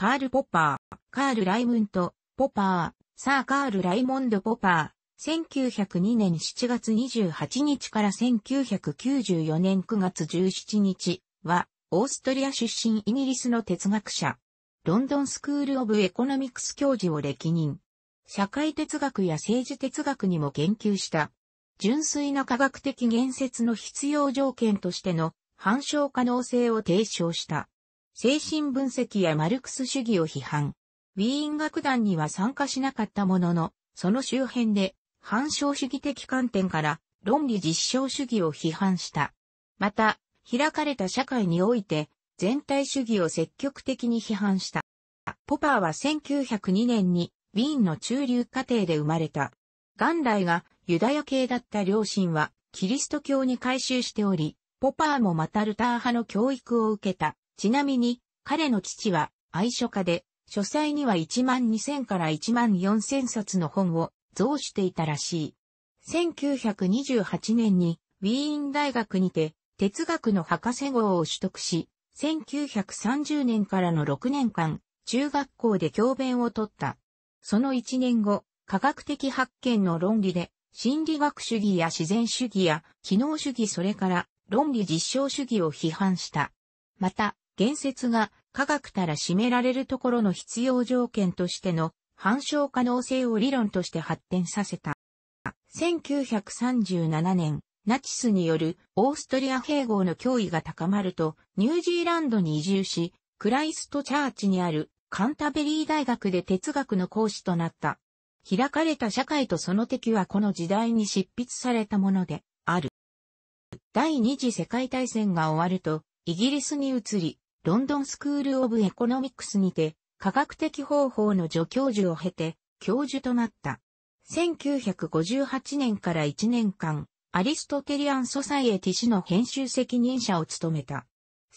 カール・ポッパー、カール・ライムント、ポッパー、サー・カール・ライモンド・ポッパー、1902年7月28日から1994年9月17日は、オーストリア出身イギリスの哲学者、ロンドンスクール・オブ・エコノミクス教授を歴任。社会哲学や政治哲学にも言及した。純粋な科学的言説の必要条件としての反証可能性を提唱した。精神分析やマルクス主義を批判。ウィーン楽団には参加しなかったものの、その周辺で、反証主義的観点から論理実証主義を批判した。また、開かれた社会において、全体主義を積極的に批判した。ポパーは1902年にウィーンの中流家庭で生まれた。元来がユダヤ系だった両親はキリスト教に改宗しており、ポパーもまたルター派の教育を受けたちなみに、彼の父は愛書家で、書斎には1万2000から1万4000冊の本を増していたらしい。1928年にウィーン大学にて哲学の博士号を取得し、1930年からの6年間、中学校で教鞭を取った。その1年後、科学的発見の論理で、心理学主義や自然主義や機能主義それから論理実証主義を批判した。また、言説が科学たら占められるところの必要条件としての反証可能性を理論として発展させた。1937年、ナチスによるオーストリア併合の脅威が高まると、ニュージーランドに移住し、クライストチャーチにあるカンタベリー大学で哲学の講師となった。開かれた社会とその敵はこの時代に執筆されたものである。第二次世界大戦が終わると、イギリスに移り、ロンドンスクール・オブ・エコノミクスにて、科学的方法の助教授を経て、教授となった。1958年から1年間、アリストテリアン・ソサイエティ氏の編集責任者を務めた。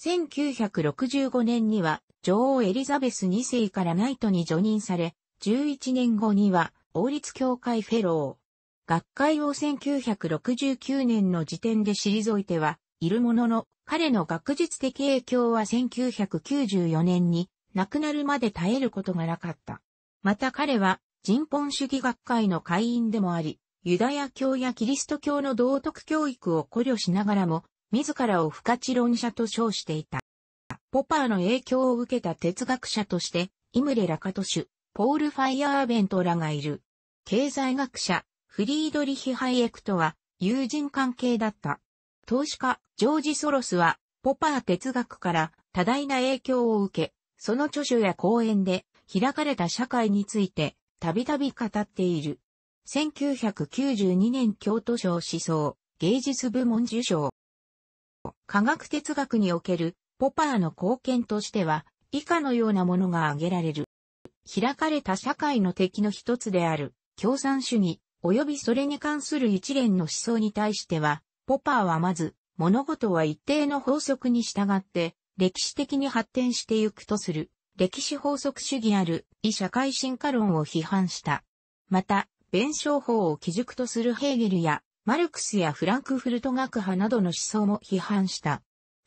1965年には、女王エリザベス2世からナイトに除任され、11年後には、王立協会フェロー。学会を1969年の時点で退いては、いるものの、彼の学術的影響は1994年に亡くなるまで絶えることがなかった。また彼は人本主義学会の会員でもあり、ユダヤ教やキリスト教の道徳教育を考慮しながらも、自らを不可知論者と称していた。ポパーの影響を受けた哲学者として、イムレ・ラカトシュ、ポール・ファイアーベントらがいる。経済学者、フリードリヒ・ハイエクとは友人関係だった。投資家、ジョージ・ソロスは、ポパー哲学から多大な影響を受け、その著書や講演で、開かれた社会について、たびたび語っている。1992年京都賞思想、芸術部門受賞。科学哲学におけるポパーの貢献としては、以下のようなものが挙げられる。開かれた社会の敵の一つである、共産主義、及びそれに関する一連の思想に対しては、ポパーはまず、物事は一定の法則に従って、歴史的に発展してゆくとする、歴史法則主義ある、異社会進化論を批判した。また、弁証法を基軸とするヘーゲルや、マルクスやフランクフルト学派などの思想も批判した。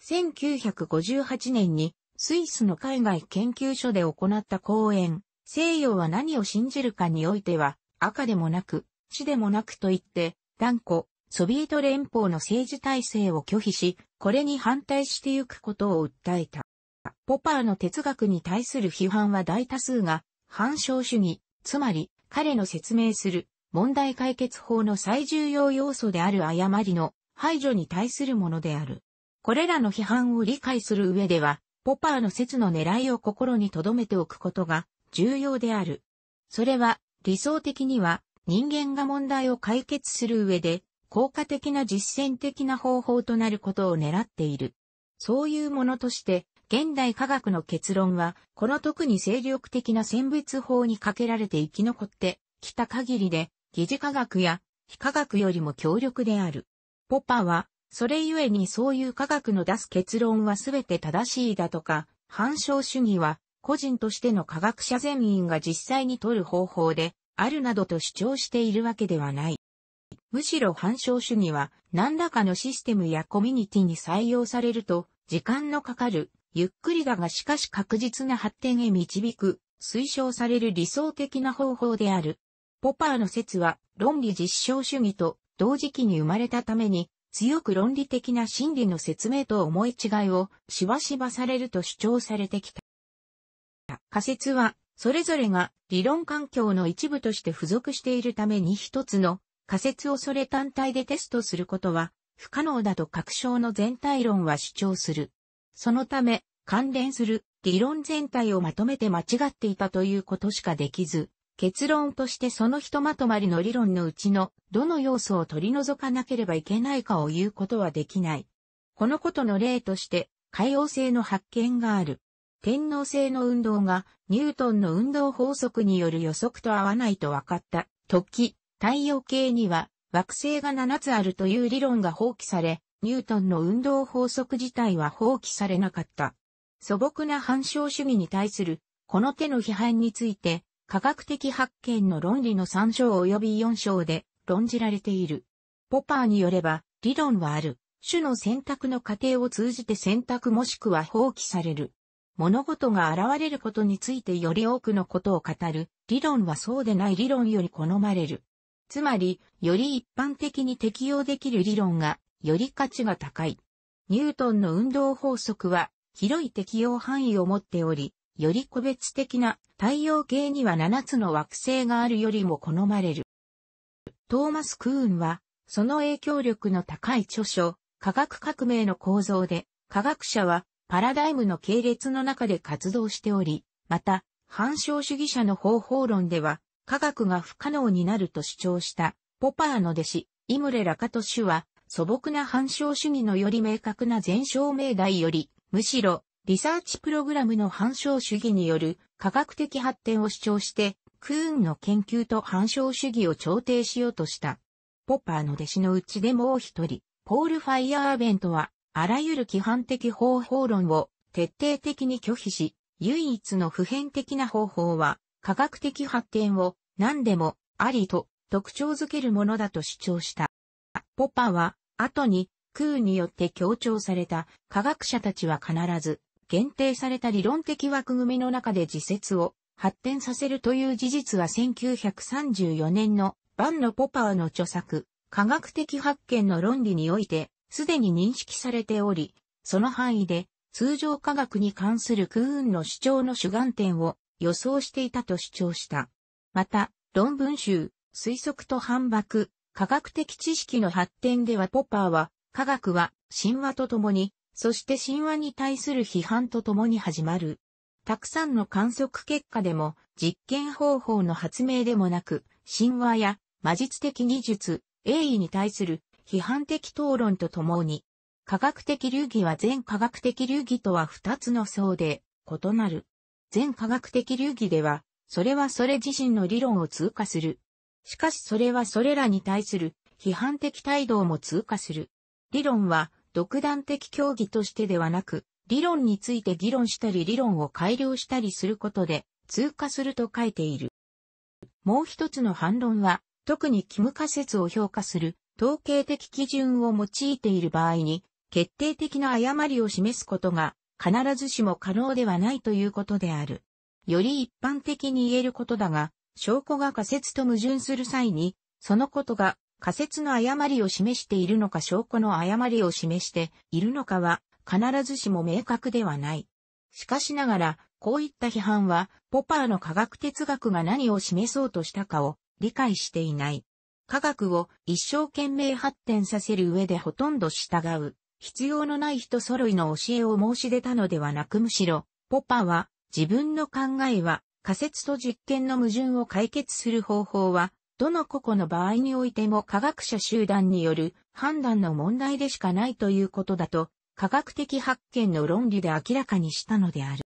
1958年に、スイスの海外研究所で行った講演、西洋は何を信じるかにおいては、赤でもなく、死でもなくと言って、断固、ソビエト連邦の政治体制を拒否し、これに反対してゆくことを訴えた。ポパーの哲学に対する批判は大多数が、反証主義、つまり彼の説明する問題解決法の最重要要素である誤りの排除に対するものである。これらの批判を理解する上では、ポパーの説の狙いを心に留めておくことが重要である。それは理想的には人間が問題を解決する上で効果的な実践的な方法となることを狙っている。そういうものとして、現代科学の結論は、この特に精力的な選別法にかけられて生き残ってきた限りで、疑似科学や非科学よりも強力である。ポパは、それゆえにそういう科学の出す結論は全て正しいだとか、反証主義は、個人としての科学者全員が実際に取る方法で、あるなどと主張しているわけではない。むしろ反証主義は何らかのシステムやコミュニティに採用されると時間のかかる、ゆっくりだがしかし確実な発展へ導く、推奨される理想的な方法である。ポパーの説は論理実証主義と同時期に生まれたために強く論理的な心理の説明と思い違いをしばしばされると主張されてきた。仮説はそれぞれが理論環境の一部として付属しているために一つの仮説をそれ単体でテストすることは不可能だと確証の全体論は主張する。そのため、関連する理論全体をまとめて間違っていたということしかできず、結論としてそのひとまとまりの理論のうちのどの要素を取り除かなければいけないかを言うことはできない。このことの例として、海王性の発見がある。天皇性の運動がニュートンの運動法則による予測と合わないと分かった時、太陽系には惑星が7つあるという理論が放棄され、ニュートンの運動法則自体は放棄されなかった。素朴な反証主義に対する、この手の批判について、科学的発見の論理の3章及び4章で論じられている。ポパーによれば、理論はある。種の選択の過程を通じて選択もしくは放棄される。物事が現れることについてより多くのことを語る。理論はそうでない理論より好まれる。つまり、より一般的に適用できる理論が、より価値が高い。ニュートンの運動法則は、広い適用範囲を持っており、より個別的な太陽系には7つの惑星があるよりも好まれる。トーマス・クーンは、その影響力の高い著書、科学革命の構造で、科学者はパラダイムの系列の中で活動しており、また、反証主義者の方法論では、科学が不可能になると主張したポパーの弟子、イムレ・ラカトシュは、素朴な反証主義のより明確な全証明題より、むしろ、リサーチプログラムの反証主義による科学的発展を主張して、クーンの研究と反証主義を調停しようとした。ポッパーの弟子のうちでもう一人、ポール・ファイアーベントは、あらゆる規範的方法論を徹底的に拒否し、唯一の普遍的な方法は、科学的発展を何でもありと特徴づけるものだと主張した。ポパは後に空によって強調された科学者たちは必ず限定された理論的枠組みの中で自説を発展させるという事実は1934年のバンのポパーの著作科学的発見の論理においてすでに認識されており、その範囲で通常科学に関する空運の主張の主眼点を予想していたと主張した。また、論文集、推測と反駁、科学的知識の発展ではポッパーは、科学は神話とともに、そして神話に対する批判とともに始まる。たくさんの観測結果でも、実験方法の発明でもなく、神話や魔術的技術、栄意に対する批判的討論とともに、科学的流儀は全科学的流儀とは二つの層で異なる。全科学的流儀では、それはそれ自身の理論を通過する。しかしそれはそれらに対する批判的態度も通過する。理論は独断的協議としてではなく、理論について議論したり理論を改良したりすることで通過すると書いている。もう一つの反論は、特に義務仮説を評価する統計的基準を用いている場合に、決定的な誤りを示すことが必ずしも可能ではないということである。より一般的に言えることだが、証拠が仮説と矛盾する際に、そのことが仮説の誤りを示しているのか証拠の誤りを示しているのかは必ずしも明確ではない。しかしながら、こういった批判は、ポパーの科学哲学が何を示そうとしたかを理解していない。科学を一生懸命発展させる上でほとんど従う。必要のない人揃いの教えを申し出たのではなくむしろ、ポパは自分の考えは仮説と実験の矛盾を解決する方法は、どの個々の場合においても科学者集団による判断の問題でしかないということだと、科学的発見の論理で明らかにしたのである。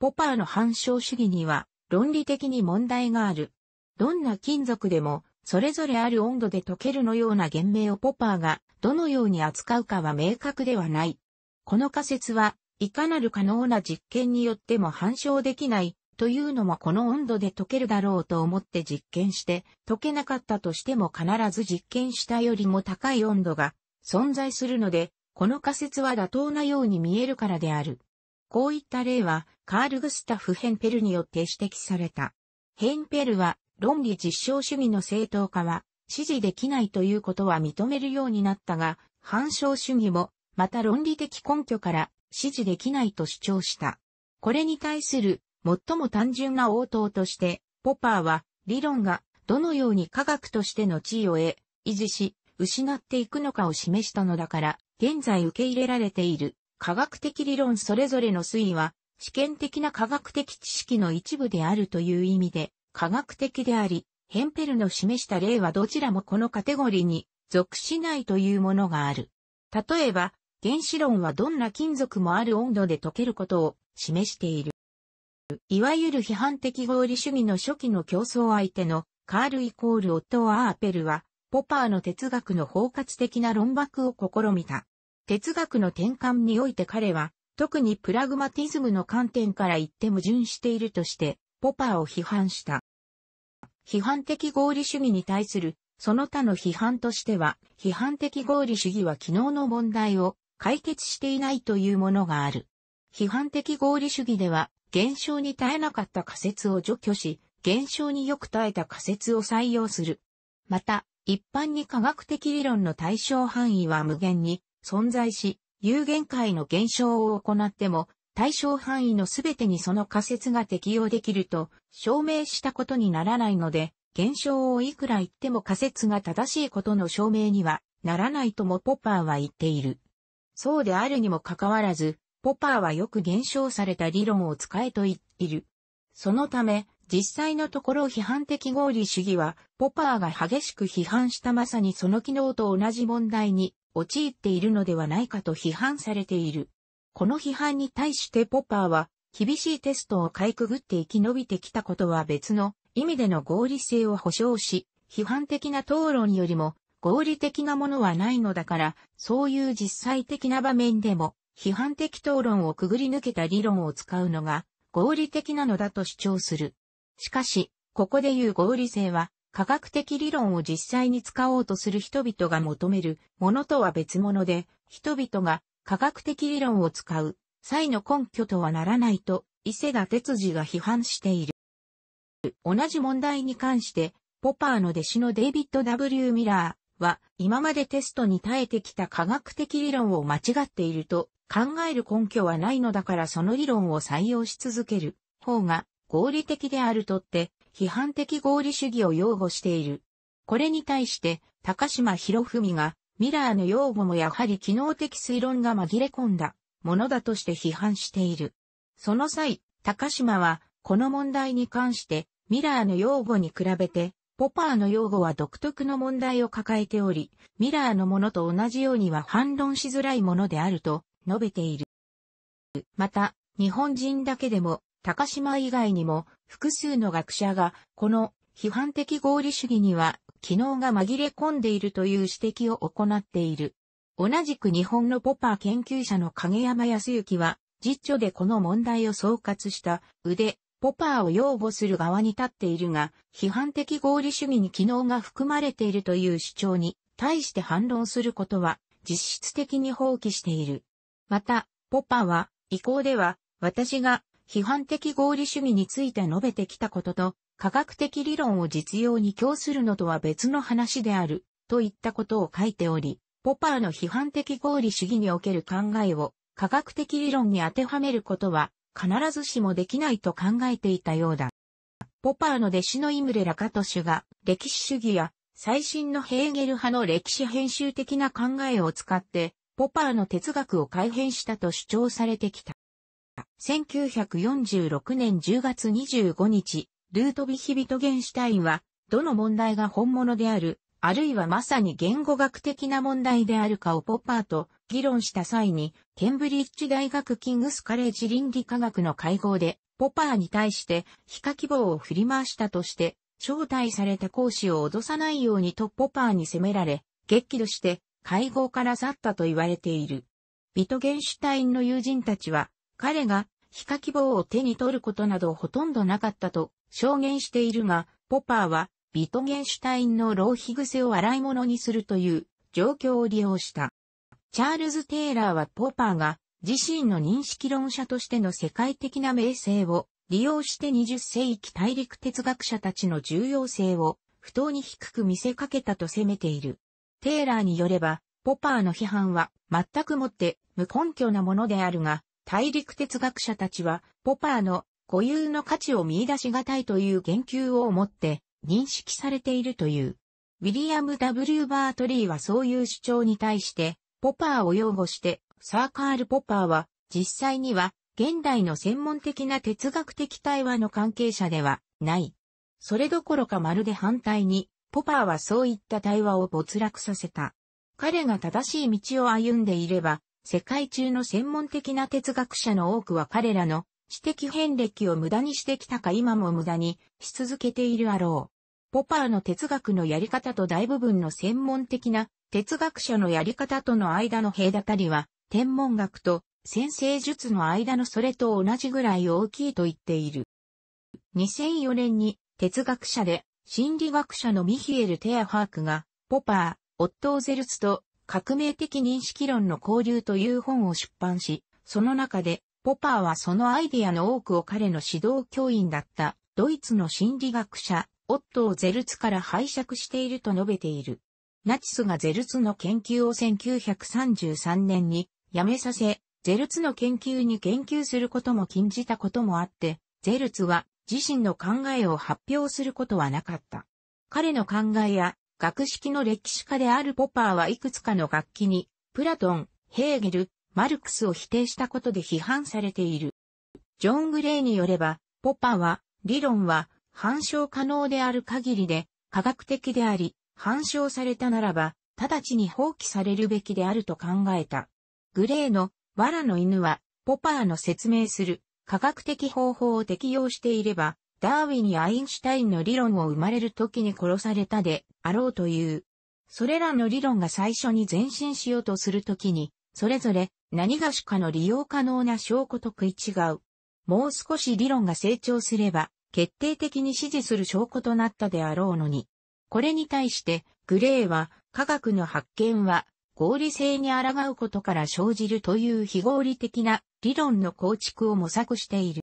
ポパーの反証主義には論理的に問題がある。どんな金属でもそれぞれある温度で溶けるのような原名をポパーがどのように扱うかは明確ではない。この仮説はいかなる可能な実験によっても反証できないというのもこの温度で溶けるだろうと思って実験して溶けなかったとしても必ず実験したよりも高い温度が存在するのでこの仮説は妥当なように見えるからである。こういった例はカール・グスタフ・ヘンペルによって指摘された。ヘンペルは論理実証主義の正当化は支持できないということは認めるようになったが、反証主義も、また論理的根拠から支持できないと主張した。これに対する最も単純な応答として、ポパーは理論がどのように科学としての地位を得、維持し、失っていくのかを示したのだから、現在受け入れられている科学的理論それぞれの推移は、試験的な科学的知識の一部であるという意味で、科学的であり、ヘンペルの示した例はどちらもこのカテゴリーに属しないというものがある。例えば、原子論はどんな金属もある温度で溶けることを示している。いわゆる批判的合理主義の初期の競争相手のカールイコールオットー・アーペルは、ポパーの哲学の包括的な論爆を試みた。哲学の転換において彼は、特にプラグマティズムの観点から言って矛盾しているとして、ポパーを批判した。批判的合理主義に対する、その他の批判としては、批判的合理主義は昨日の問題を解決していないというものがある。批判的合理主義では、現象に耐えなかった仮説を除去し、現象によく耐えた仮説を採用する。また、一般に科学的理論の対象範囲は無限に存在し、有限界の現象を行っても対象範囲のすべてにその仮説が適用できると証明したことにならないので、現象をいくら言っても仮説が正しいことの証明にはならないともポッパーは言っている。そうであるにもかかわらず、ポッパーはよく現象された理論を使えと言っている。そのため、実際のところ批判的合理主義は、ポパーが激しく批判したまさにその機能と同じ問題に陥っているのではないかと批判されている。この批判に対してポッパーは、厳しいテストをかいくぐって生き延びてきたことは別の意味での合理性を保証し、批判的な討論よりも合理的なものはないのだから、そういう実際的な場面でも批判的討論をくぐり抜けた理論を使うのが合理的なのだと主張する。しかし、ここで言う合理性は、科学的理論を実際に使おうとする人々が求めるものとは別物で、人々が科学的理論を使う際の根拠とはならないと伊勢田哲司が批判している。同じ問題に関して、ポパーの弟子のデイビッド・ W・ ミラーは、今までテストに耐えてきた科学的理論を間違っていると考える根拠はないのだからその理論を採用し続ける方が合理的であるとって、批判的合理主義を擁護している。これに対して、高島博文が、ミラーの用語もやはり機能的推論が紛れ込んだものだとして批判している。その際、高島は、この問題に関して、ミラーの用語に比べて、ポパーの用語は独特の問題を抱えており、ミラーのものと同じようには反論しづらいものであると述べている。また、日本人だけでも、高島以外にも複数の学者がこの批判的合理主義には、機能が紛れ込んでいるという指摘を行っている。同じく日本のポパー研究者の影山康之は、実著でこの問題を総括した腕、ポパーを擁護する側に立っているが、批判的合理主義に機能が含まれているという主張に対して反論することは実質的に放棄している。また、ポパーは、意向では、私が批判的合理主義について述べてきたことと、科学的理論を実用に供するのとは別の話である、といったことを書いており、ポパーの批判的合理主義における考えを科学的理論に当てはめることは必ずしもできないと考えていたようだ。ポパーの弟子のイムレ・ラカトシュが歴史主義や最新のヘーゲル派の歴史編集的な考えを使って、ポパーの哲学を改変したと主張されてきた。1946年10月25日、ルートビヒ・ビトゲンシュタインは、どの問題が本物である、あるいはまさに言語学的な問題であるかをポッパーと議論した際に、ケンブリッジ大学キングスカレッジ倫理科学の会合で、ポッパーに対して、非課希望を振り回したとして、招待された講師を脅さないようにとポッパーに責められ、激怒して、会合から去ったと言われている。ビトゲンシュタインの友人たちは、彼が非可希望を手に取ることなどほとんどなかったと証言しているが、ポパーはビトゲンシュタインの浪費癖を洗い物にするという状況を利用した。チャールズ・テイラーはポーパーが自身の認識論者としての世界的な名声を利用して20世紀大陸哲学者たちの重要性を不当に低く見せかけたと責めている。テイラーによれば、ポパーの批判は全くもって無根拠なものであるが、大陸哲学者たちは、ポパーの固有の価値を見出しがたいという言及をもって認識されているという。ウィリアム・ W・ バートリーはそういう主張に対して、ポパーを擁護して、サーカール・ポパーは、実際には、現代の専門的な哲学的対話の関係者ではない。それどころかまるで反対に、ポパーはそういった対話を没落させた。彼が正しい道を歩んでいれば、世界中の専門的な哲学者の多くは彼らの知的遍歴を無駄にしてきたか今も無駄にし続けているあろう。ポパーの哲学のやり方と大部分の専門的な哲学者のやり方との間の隔たりは、天文学と先生術の間のそれと同じぐらい大きいと言っている。2004年に哲学者で心理学者のミヒエル・テアハークが、ポパー、オットーゼルツと革命的認識論の交流という本を出版し、その中で、ポパーはそのアイデアの多くを彼の指導教員だったドイツの心理学者、オットー・ゼルツから拝借していると述べている。ナチスがゼルツの研究を1933年にやめさせ、ゼルツの研究に研究することも禁じたこともあって、ゼルツは自身の考えを発表することはなかった。彼の考えや学識の歴史家であるポパーはいくつかの楽器に、プラトン、ヘーゲル、マルクスを否定したことで批判されている。ジョン・グレイによれば、ポパーは、理論は、反証可能である限りで、科学的であり、反証されたならば、直ちに放棄されるべきであると考えた。グレーの、藁の犬は、ポパーの説明する、科学的方法を適用していれば、ダーウィンやアインシュタインの理論を生まれる時に殺されたであろうという。それらの理論が最初に前進しようとするときに、それぞれ何がしかの利用可能な証拠と食い違う。もう少し理論が成長すれば、決定的に支持する証拠となったであろうのに。これに対して、グレーは、科学の発見は、合理性に抗うことから生じるという非合理的な理論の構築を模索している。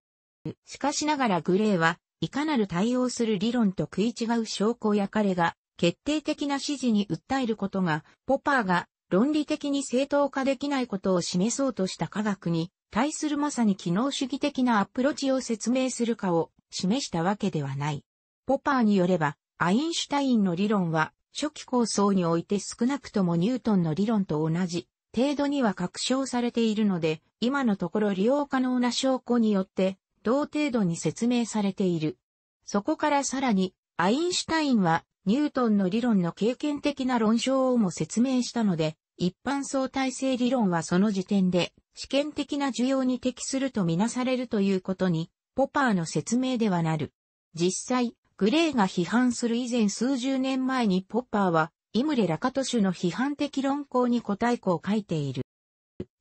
しかしながらグレーはいかなる対応する理論と食い違う証拠や彼が決定的な指示に訴えることが、ポパーが論理的に正当化できないことを示そうとした科学に対するまさに機能主義的なアプローチを説明するかを示したわけではない。ポパーによれば、アインシュタインの理論は初期構想において少なくともニュートンの理論と同じ程度には確証されているので、今のところ利用可能な証拠によって同程度に説明されている。そこからさらに、アインシュタインは、ニュートンの理論の経験的な論証をも説明したので、一般相対性理論はその時点で、試験的な需要に適するとみなされるということに、ポパーの説明ではなる。実際、グレーが批判する以前数十年前にポッパーは、イムレ・ラカトシュの批判的論考に答え子を書いている。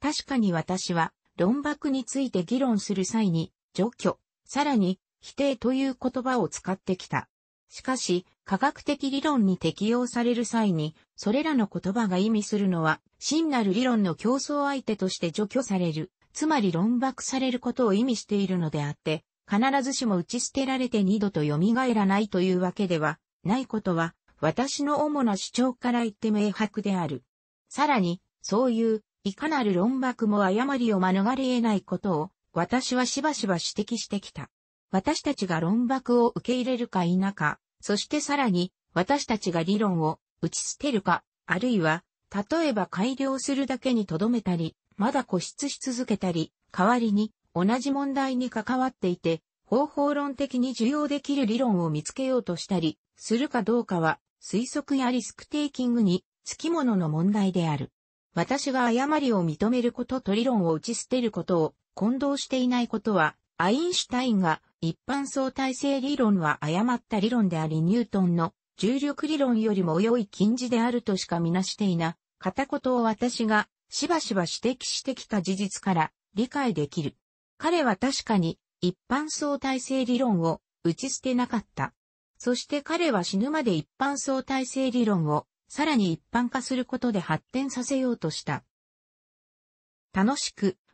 確かに私は、論爆について議論する際に、除去、さらに否定という言葉を使ってきた。しかし、科学的理論に適用される際に、それらの言葉が意味するのは、真なる理論の競争相手として除去される、つまり論爆されることを意味しているのであって、必ずしも打ち捨てられて二度と蘇らないというわけでは、ないことは、私の主な主張から言って明白である。さらに、そういう、いかなる論爆も誤りを免れ得ないことを、私はしばしば指摘してきた。私たちが論爆を受け入れるか否か、そしてさらに私たちが理論を打ち捨てるか、あるいは、例えば改良するだけにとどめたり、まだ固執し続けたり、代わりに同じ問題に関わっていて、方法論的に受容できる理論を見つけようとしたり、するかどうかは、推測やリスクテイキングに、つきものの問題である。私が誤りを認めることと理論を打ち捨てることを、混同していないことは、アインシュタインが一般相対性理論は誤った理論でありニュートンの重力理論よりも良い近似であるとしかみなしていな、片言を私がしばしば指摘してきた事実から理解できる。彼は確かに一般相対性理論を打ち捨てなかった。そして彼は死ぬまで一般相対性理論をさらに一般化することで発展させようとした。楽しく